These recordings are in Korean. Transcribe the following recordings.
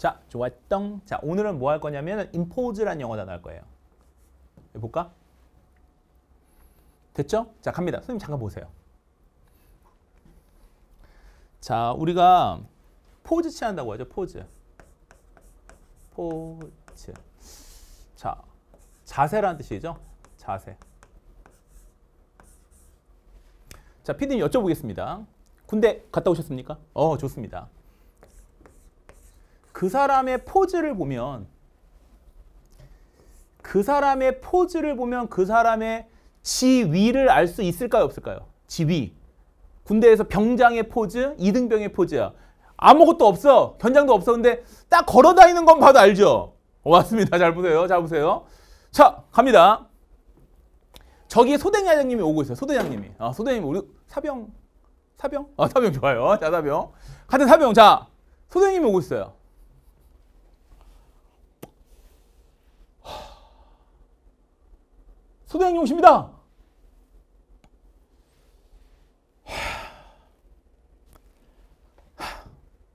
자, 좋았던. 자, 오늘은 뭐 할 거냐면 impose란 영어 단어 할 거예요. 볼까? 됐죠? 자, 갑니다. 선생님 잠깐 보세요. 자, 우리가 포즈 취한다고 하죠. 포즈. 포즈. 자, 자세라는 뜻이죠. 자세. 자, 피디님 여쭤보겠습니다. 군대 갔다 오셨습니까? 어, 좋습니다. 그 사람의 포즈를 보면 그 사람의 포즈를 보면 그 사람의 지위를 알 수 있을까요? 없을까요? 지위. 군대에서 병장의 포즈, 이등병의 포즈야. 아무것도 없어. 현장도 없어. 근데 딱 걸어다니는 건 봐도 알죠? 어, 맞습니다. 잘 보세요. 잘 보세요. 자, 갑니다. 저기 소대장님이 오고 있어요. 소대장님이. 아, 소대장님 우리 사병 사병? 아, 사병 좋아요. 자, 사병. 같은 사병. 자, 소대장님이 오고 있어요. 소대장이 오십니다.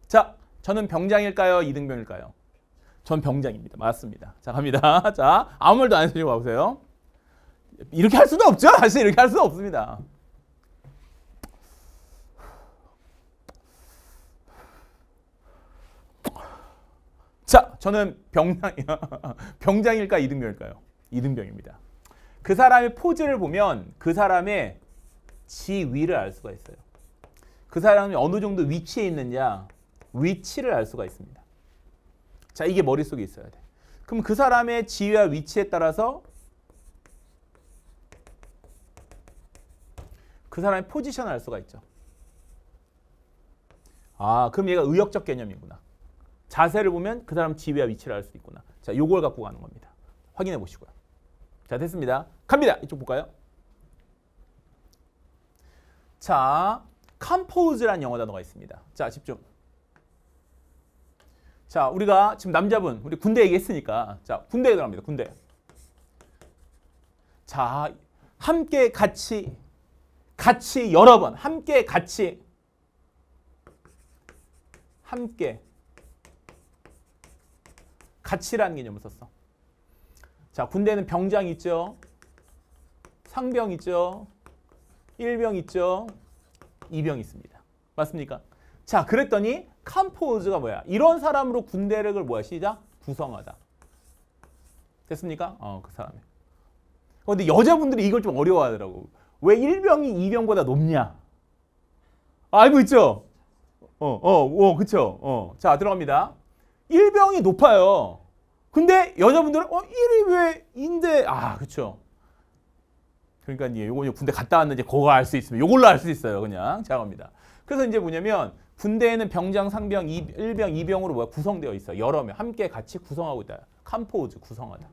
자, 저는 병장일까요? 이등병일까요? 전 병장입니다. 맞습니다. 자, 갑니다. 자, 아무 말도 안 해주시고 가보세요. 이렇게 할 수는 없죠? 사실 이렇게 할 수는 없습니다. 자, 저는 병장, 병장일까 이등병일까요? 이등병입니다. 그 사람의 포즈를 보면 그 사람의 지위를 알 수가 있어요. 그 사람이 어느 정도 위치에 있느냐 위치를 알 수가 있습니다. 자 이게 머릿속에 있어야 돼. 그럼 그 사람의 지위와 위치에 따라서 그 사람의 포지션을 알 수가 있죠. 아 그럼 얘가 의역적 개념이구나. 자세를 보면 그 사람 지위와 위치를 알 수 있구나. 자 요걸 갖고 가는 겁니다. 확인해 보시고요. 자 됐습니다. 갑니다. 이쪽 볼까요? 자, 컴포즈란 영어 단어가 있습니다. 자, 집중. 자, 우리가 지금 남자분, 우리 군대 얘기했으니까 자, 군대에 들어갑니다. 군대. 자, 함께 같이 같이 여러 번 함께 같이 함께 같이라는 개념을 썼어. 자, 군대는 병장 있죠. 상병 있죠. 1병 있죠. 2병 있습니다. 맞습니까? 자, 그랬더니 캄포즈가 뭐야? 이런 사람으로 군대력을 뭐야? 시작? 구성하다. 됐습니까? 어, 그 사람이. 어, 근데 여자분들이 이걸 좀 어려워하더라고. 왜 1병이 2병보다 높냐? 알고 있죠? 어, 어, 어, 그쵸? 어. 자, 들어갑니다. 1병이 높아요. 근데 여자분들은 어, 1이 왜 인데? 아, 그쵸? 그러니까 이제 요거 군대 갔다 왔는지 그거 알 수 있으면 요걸로 알 수 있어요. 그냥 작업입니다. 그래서 이제 뭐냐면 군대에는 병장, 상병, 2, 1병, 2병으로 뭐야 구성되어 있어요. 여러 명 함께 같이 구성하고 있다. 캄포즈 구성하다.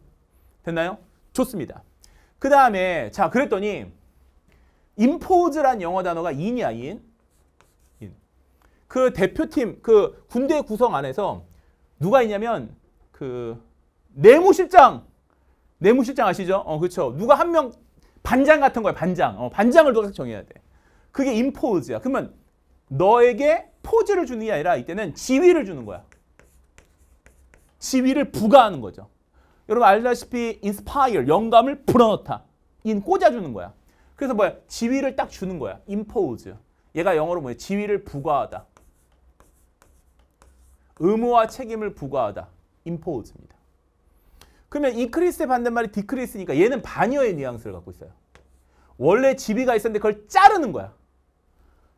됐나요? 좋습니다. 그 다음에 자 그랬더니 인포즈란 영어 단어가 인이야 인. 인. 그 대표팀 그 군대 구성 안에서 누가 있냐면 그 내무실장 내무실장 아시죠? 어 그렇죠. 누가 한명 반장 같은 거야 반장 어, 반장을 누가 정해야 돼 그게 임포즈야 그러면 너에게 포즈를 주는 게 아니라 이때는 지위를 주는 거야 지위를 부과하는 거죠 여러분 알다시피 inspire 영감을 불어넣다 인 꽂아주는 거야 그래서 뭐야 지위를 딱 주는 거야 impose 얘가 영어로 뭐야 지위를 부과하다 의무와 책임을 부과하다 impose입니다 그러면 이크리스의 반대말이 디크리스니까 얘는 반여의 뉘앙스를 갖고 있어요. 원래 지비가 있었는데 그걸 자르는 거야.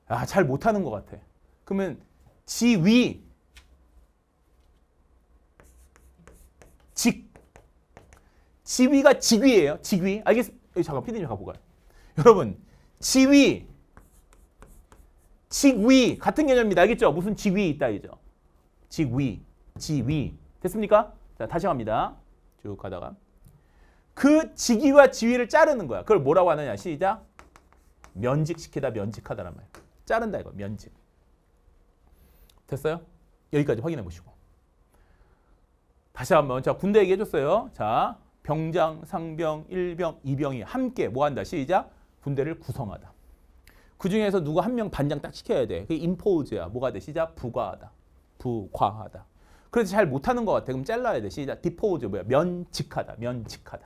아, 잘 못하는 것 같아. 그러면 지위, 직, 지위가 직위예요. 직위. 알겠 잠깐 피디님 가볼까요? 여러분, 지위, 직위 같은 개념입니다. 알겠죠? 무슨 직위 있다 이죠. 직위, 지위 됐습니까? 자, 다시 갑니다. 쭉 가다가 그 직위와 지위를 자르는 거야. 그걸 뭐라고 하느냐? 시작. 면직시키다, 면직하다란 말. 자른다 이거. 면직. 됐어요? 여기까지 확인해 보시고. 다시 한번 자 군대 얘기해 줬어요. 자 병장, 상병, 일병, 이병이 함께 뭐 한다? 시작. 군대를 구성하다. 그 중에서 누구 한명 반장 딱 시켜야 돼. 그게 인포즈야 뭐가 돼? 시작. 부과하다. 부과하다. 그래서 잘 못하는 것 같아. 그럼 잘라야 돼. 시작. 디포즈 뭐야? 면직하다. 면직하다.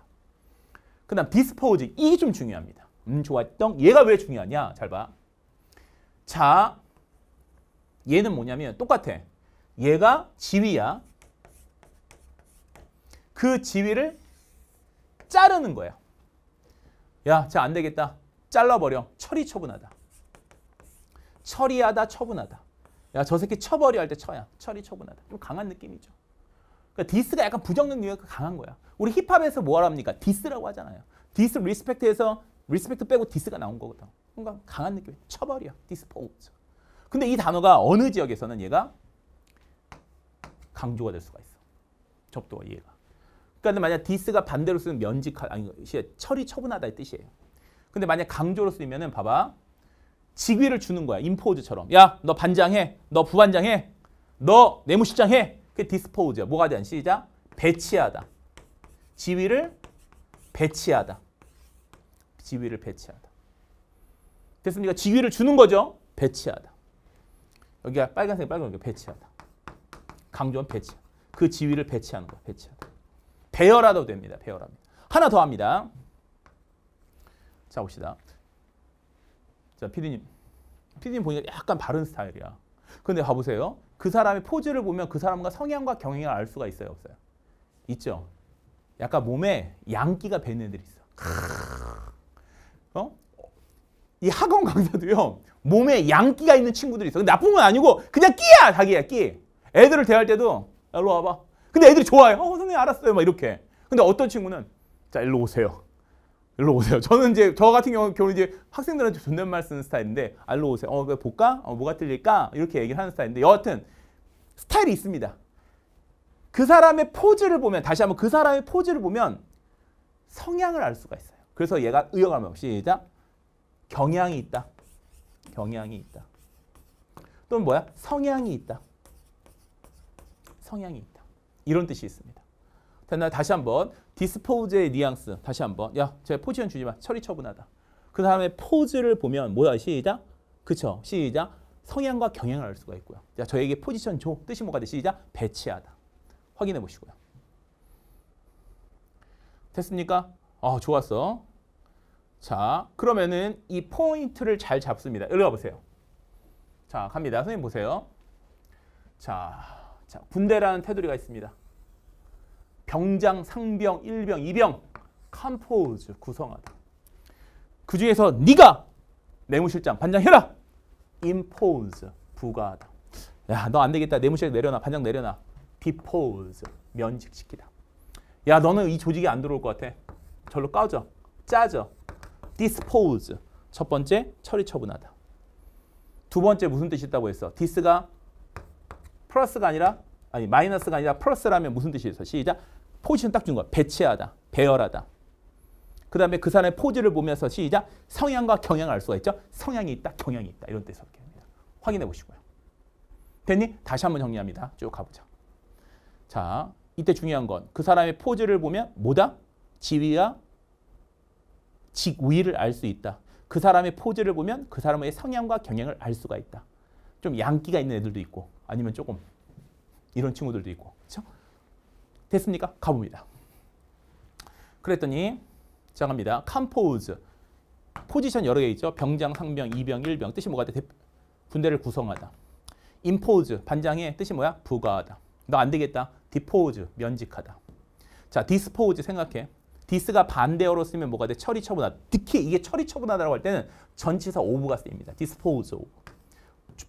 그 다음 디스포즈. 이게 좀 중요합니다. 음 좋았던 얘가 왜 중요하냐? 잘 봐. 자, 얘는 뭐냐면 똑같아. 얘가 지위야. 그 지위를 자르는 거야. 야, 쟤안 되겠다. 잘라버려. 처리 처분하다. 처리하다 처분하다. 야저 새끼 처벌이 할때 쳐야. 처리 처분하다. 좀 강한 느낌이죠. 그러니까 디스가 약간 부정적 능력이 강한 거야. 우리 힙합에서 뭐라 합니까? 디스라고 하잖아요. 디스 리스펙트에서 리스펙트 빼고 디스가 나온 거거든. 뭔가 강한 느낌. 쳐버려. 디스포즈. 근데 이 단어가 어느 지역에서는 얘가 강조가 될 수가 있어. 접도와 이해가. 그러니까 만약 디스가 반대로 쓰면 면직 아니 그 처리 처분하다의 뜻이에요. 근데 만약 강조로 쓰면은 봐봐. 직위를 주는 거야. 인포즈처럼. 야, 너 반장해. 너 부반장해. 너 내무실장해. 그 디스포즈야. 뭐가 되 시작. 배치하다. 지위를 배치하다. 지위를 배치하다. 됐습니까? 지위를 그러니까 주는 거죠. 배치하다. 여기가 빨간색 빨간색 배치하다. 강조한 배치. 그 지위를 배치하는 거야. 배치하다. 배열하도 됩니다. 배열합니다. 하나 더 합니다. 자 봅시다. 자, 피디님. 피디님 보니까 약간 바른 스타일이야. 근데 봐보세요. 그 사람의 포즈를 보면 그 사람과 성향과 경향을 알 수가 있어요? 없어요? 있죠. 약간 몸에 양기가 배는 애들이 있어. 어? 이 학원 강사도요. 몸에 양기가 있는 친구들이 있어. 근데 나쁜 건 아니고 그냥 끼야 자기야 끼. 애들을 대할 때도 일로 와봐. 근데 애들이 좋아해. 어 선생님 알았어요. 막 이렇게. 근데 어떤 친구는 자 일로 오세요. 일로 오세요. 저는 이제 저 같은 경우는 이제 학생들한테 존댓말 쓰는 스타일인데 일로 오세요. 어, 볼까? 어, 뭐가 틀릴까? 이렇게 얘기를 하는 스타일인데 여하튼 스타일이 있습니다. 그 사람의 포즈를 보면 다시 한번 그 사람의 포즈를 보면 성향을 알 수가 있어요. 그래서 얘가 의역하면 시작 경향이 있다. 경향이 있다. 또는 뭐야? 성향이 있다. 성향이 있다. 이런 뜻이 있습니다. 됐나 다시 한번 디스포즈의 뉘앙스 다시 한번 야제 포지션 주지 마 처리 처분하다 그 다음에 포즈를 보면 뭐다 시작 그쵸 시작 성향과 경향을 알 수가 있고요 야 저에게 포지션 줘 뜻이 뭐가 돼 시작 배치하다 확인해 보시고요 됐습니까 아 좋았어 자 그러면은 이 포인트를 잘 잡습니다 읽어 보세요 자 갑니다 선생님 보세요 자, 자 군대라는 테두리가 있습니다 병장, 상병, 일병, 이병 컴포즈 구성하다. 그 중에서 네가 내무실장, 반장 해라. i m p 부과하다. 야, 너 안 되겠다. 내무실장 내려놔. 반장 내려놔. d e p 면직시키다. 야, 너는 이 조직에 안 들어올 것 같아. 절로 꺼져. 짜져. d i s p 첫 번째 처리 처분하다. 두 번째 무슨 뜻이 있다고 했어? 디스가 플러스가 아니라 아니 마이너스가 아니라 플러스라면 무슨 뜻이겠어? 시작. 포지션 딱 준거 배치하다. 배열하다. 그 다음에 그 사람의 포즈를 보면서 시작. 성향과 경향을 알 수가 있죠. 성향이 있다. 경향이 있다. 이런 뜻을 합니다. 확인해 보시고요. 됐니? 다시 한 번 정리합니다. 쭉 가보자. 자, 이때 중요한 건 그 사람의 포즈를 보면 뭐다? 지위와 직위를 알 수 있다. 그 사람의 포즈를 보면 그 사람의 성향과 경향을 알 수가 있다. 좀 양기가 있는 애들도 있고 아니면 조금 이런 친구들도 있고. 그렇죠? 됐습니까? 가봅니다. 그랬더니 자 갑니다. 컴포즈. 포지션 여러 개 있죠. 병장, 상병, 이병, 일병. 뜻이 뭐가 돼? 군대를 구성하다. 인포즈. 반장의 뜻이 뭐야? 부과하다. 너 안 되겠다. 디포즈. 면직하다. 자, 디스포즈 생각해. 디스가 반대어로 쓰면 뭐가 돼? 처리 처분하다. 특히 이게 처리 처분하다라고 할 때는 전치사 오브가 쓰입니다. 디스포즈 오브.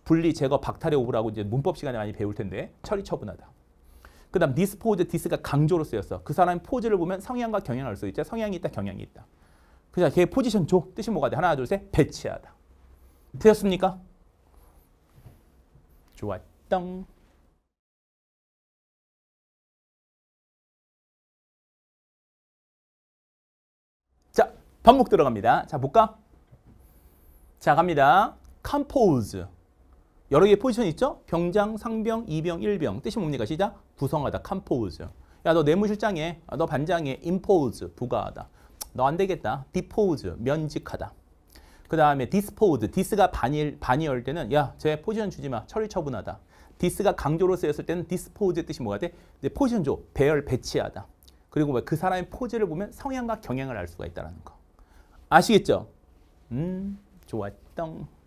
분리, 제거, 박탈의 오브라고 이제 문법 시간에 많이 배울 텐데 처리, 처분하다. 그 다음 디스포즈, 디스가 강조로 쓰였어. 그 사람의 포즈를 보면 성향과 경향을 수 있죠. 성향이 있다, 경향이 있다. 그래서 걔 포지션 줘. 뜻이 뭐가 돼? 하나, 둘, 셋. 배치하다. 되었습니까? 좋아요. 떵. 자, 반복 들어갑니다. 자, 볼까? 자, 갑니다. compose. 여러 개의 포지션이 있죠? 병장, 상병, 이병, 일병. 뜻이 뭡니까? 시작. 구성하다. 컴포즈. 야, 너 내무실장에, 너 반장에, 임포즈. 부과하다. 너 안 되겠다. 디포즈. 면직하다. 그 다음에 디스포즈. 디스가 반일, 반이열 때는 야, 쟤 포지션 주지 마. 처리 처분하다. 디스가 강조로 쓰였을 때는 디스포즈의 뜻이 뭐가 돼? 포지션 조, 배열, 배치하다. 그리고 뭐 그 사람의 포즈를 보면 성향과 경향을 알 수가 있다는 거. 아시겠죠? 음, 좋았던